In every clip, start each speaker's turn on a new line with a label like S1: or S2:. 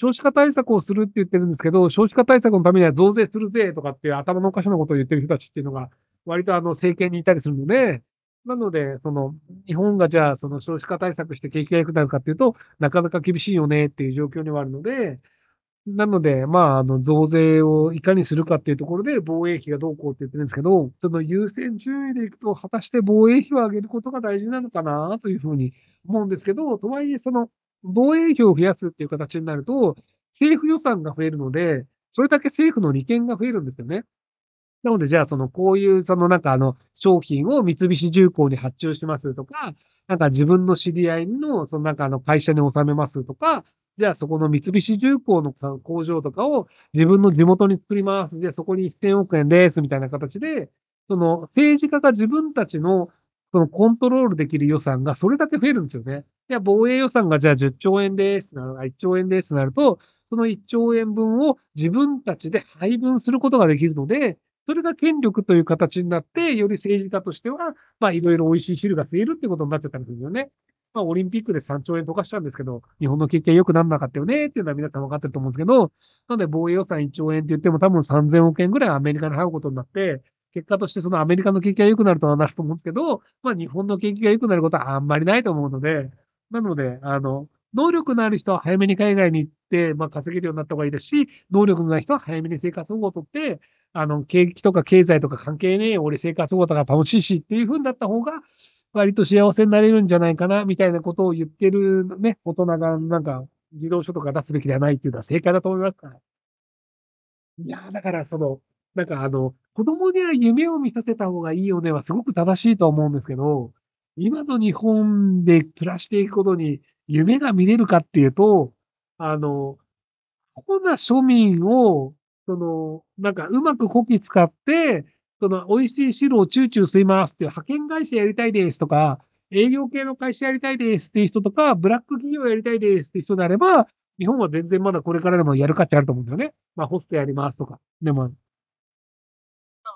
S1: 少子化対策をするって言ってるんですけど、少子化対策のためには増税するぜとかっていう頭のおかしなことを言ってる人たちっていうのが、割とあの政権にいたりするので、なので、その、日本がじゃあ、その少子化対策して景気が良くなるかっていうと、なかなか厳しいよねっていう状況にはあるので、なので、まあ、あの、増税をいかにするかっていうところで、防衛費がどうこうって言ってるんですけど、その優先順位でいくと、果たして防衛費を上げることが大事なのかなというふうに思うんですけど、とはいえ、その、防衛費を増やすっていう形になると、政府予算が増えるので、それだけ政府の利権が増えるんですよね。なので、じゃあ、その、こういう、その、なんか、あの、商品を三菱重工に発注しますとか、なんか自分の知り合いの、その、なんか、あの、会社に納めますとか、じゃあ、そこの三菱重工の工場とかを自分の地元に作ります。じゃあ、そこに1000億円です、みたいな形で、その、政治家が自分たちのそのコントロールできる予算がそれだけ増えるんですよね。いや、防衛予算がじゃあ10兆円ですな、1兆円ですなると、その1兆円分を自分たちで配分することができるので、それが権力という形になって、より政治家としては、まあ、いろいろ美味しい汁が増えるってことになっちゃったんですよね。まあ、オリンピックで3兆円溶かしたんですけど、日本の経験良くなんなかったよねっていうのは皆さん分かってると思うんですけど、なので防衛予算1兆円って言っても多分3000億円ぐらいアメリカに払うことになって、結果としてそのアメリカの景気が良くなるとはなると思うんですけど、まあ日本の景気が良くなることはあんまりないと思うので、なので、あの、能力のある人は早めに海外に行って、まあ稼げるようになった方がいいですし、能力のない人は早めに生活保護を取って、あの、景気とか経済とか関係ねえ、俺生活保護とか楽しいしっていう風になった方が、割と幸せになれるんじゃないかな、みたいなことを言ってるね、大人がなんか、児童書とか出すべきではないっていうのは正解だと思いますから。いやだからその、なんかあの、子供には夢を見させた方がいいよねはすごく正しいと思うんですけど、今の日本で暮らしていくことに夢が見れるかっていうと、あの、こんな庶民を、その、なんかうまくこき使って、その、美味しい汁をチューチュー吸いますっていう派遣会社やりたいですとか、営業系の会社やりたいですっていう人とか、ブラック企業やりたいですっていう人であれば、日本は全然まだこれからでもやる価値あると思うんだよね。まあ、ホストやりますとか。でも、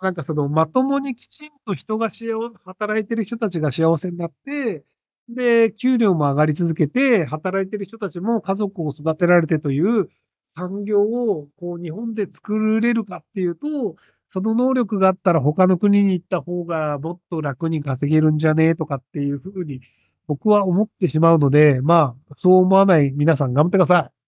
S1: なんかその、まともにきちんと人が幸せ、働いてる人たちが幸せになって、で、給料も上がり続けて、働いてる人たちも家族を育てられてという産業を、こう、日本で作れるかっていうと、その能力があったら他の国に行った方がもっと楽に稼げるんじゃねえとかっていうふうに僕は思ってしまうので、まあ、そう思わない皆さん頑張ってください。